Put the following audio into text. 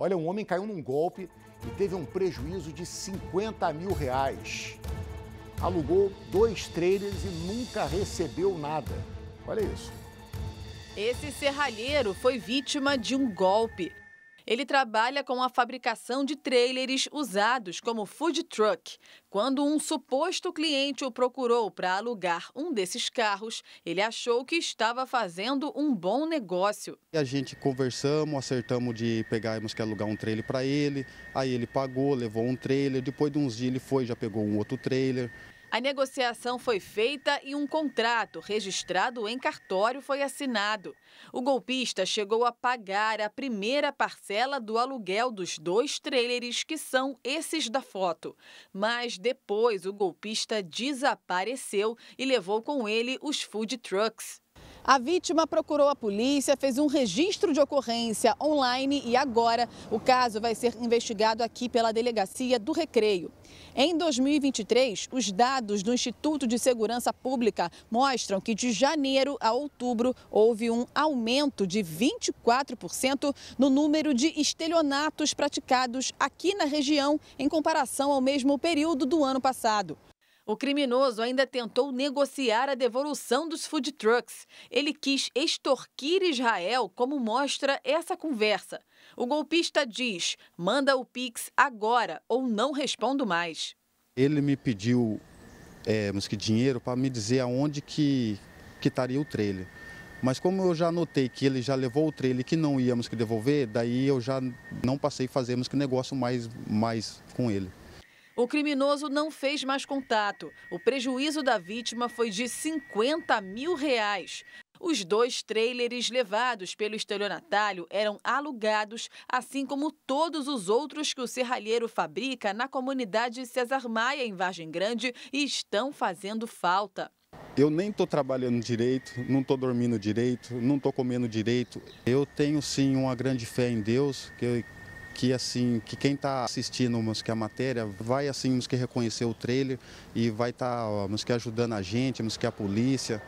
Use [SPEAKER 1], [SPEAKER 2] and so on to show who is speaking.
[SPEAKER 1] Olha, um homem caiu num golpe e teve um prejuízo de 50 mil reais. Alugou dois trailers e nunca recebeu nada.
[SPEAKER 2] Olha isso. Esse serralheiro foi vítima de um golpe. Ele trabalha com a fabricação de trailers usados como food truck. Quando um suposto cliente o procurou para alugar um desses carros, ele achou que estava fazendo um bom negócio.
[SPEAKER 1] A gente conversamos, acertamos de pegarmos que alugar um trailer para ele. Aí ele pagou, levou um trailer. Depois de uns dias ele foi, já pegou um outro trailer.
[SPEAKER 2] A negociação foi feita e um contrato registrado em cartório foi assinado. O golpista chegou a pagar a primeira parcela do aluguel dos dois trailers que são esses da foto. Mas depois o golpista desapareceu e levou com ele os food trucks. A vítima procurou a polícia, fez um registro de ocorrência online e agora o caso vai ser investigado aqui pela Delegacia do Recreio. Em 2023, os dados do Instituto de Segurança Pública mostram que de janeiro a outubro houve um aumento de 24% no número de estelionatos praticados aqui na região em comparação ao mesmo período do ano passado. O criminoso ainda tentou negociar a devolução dos food trucks. Ele quis extorquir Israel, como mostra essa conversa. O golpista diz: manda o Pix agora ou não respondo mais.
[SPEAKER 1] Ele me pediu é, que dinheiro para me dizer aonde que, que estaria o trailer. Mas como eu já notei que ele já levou o trailer que não íamos que devolver, daí eu já não passei a que negócio mais, mais com ele.
[SPEAKER 2] O criminoso não fez mais contato. O prejuízo da vítima foi de 50 mil reais. Os dois trailers levados pelo estelionatário eram alugados, assim como todos os outros que o serralheiro fabrica na comunidade Cesar Maia, em Vargem Grande, e estão fazendo falta.
[SPEAKER 1] Eu nem estou trabalhando direito, não estou dormindo direito, não estou comendo direito. Eu tenho sim uma grande fé em Deus, que, que assim, que quem está assistindo mas que é a matéria vai assim, que reconhecer o trailer e vai estar tá, que ajudando a gente, que é a polícia,